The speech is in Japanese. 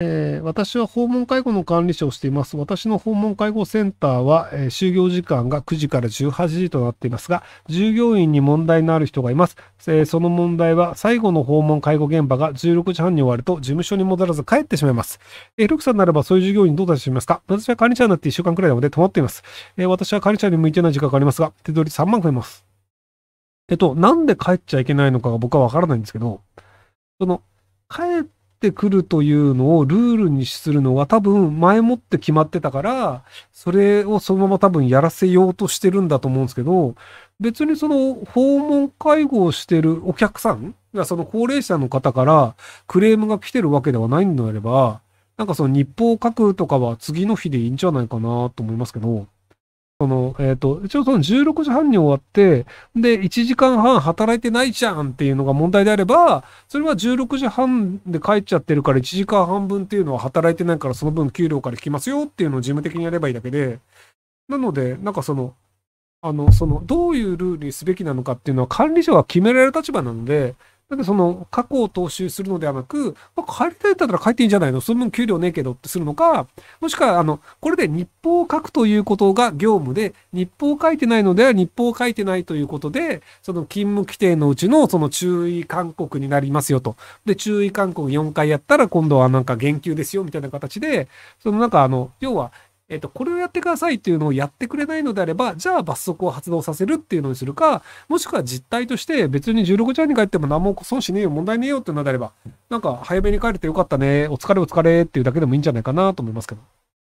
えー、私は訪問介護の管理者をしています。私の訪問介護センターは、えー、就業時間が9時から18時となっていますが、従業員に問題のある人がいます。えー、その問題は、最後の訪問介護現場が16時半に終わると事務所に戻らず帰ってしまいます。えー、ルクさんならばそういう従業員どう対処しますか私は管理者になって1週間くらいなので止まっています。え私は管理者に向いてない時間がありますが、手取り3万増えます。えっと、なんで帰っちゃいけないのかが僕はわからないんですけど、その、帰って、ってくるというのをルールにするのが多分前もって決まってたから、それをそのまま多分やらせようとしてるんだと思うんですけど、別にその訪問介護をしてるお客さんがその高齢者の方からクレームが来てるわけではないのであれば、なんかその日報を書くとかは次の日でいいんじゃないかなと思いますけど、その、えっ、ー、と、一応その16時半に終わって、で、1時間半働いてないじゃんっていうのが問題であれば、それは16時半で帰っちゃってるから1時間半分っていうのは働いてないからその分給料から引きますよっていうのを事務的にやればいいだけで、なので、なんかその、あの、その、どういうルールにすべきなのかっていうのは管理者は決められる立場なので、だってその過去を踏襲するのではなく、まあ、帰りたいんだったら帰っていいんじゃないのその分給料ねえけどってするのか、もしくは、あの、これで日報を書くということが業務で、日報を書いてないのでは日報を書いてないということで、その勤務規定のうちのその注意勧告になりますよと。で、注意勧告4回やったら今度はなんか言及ですよみたいな形で、そのなんかあの、要はえっと、これをやってくださいっていうのをやってくれないのであれば、じゃあ罰則を発動させるっていうのにするか、もしくは実態として別に16時半に帰っても何も損しねえよ、問題ねえよっていうのであれば、なんか早めに帰れてよかったね、お疲れお疲れっていうだけでもいいんじゃないかなと思いますけど。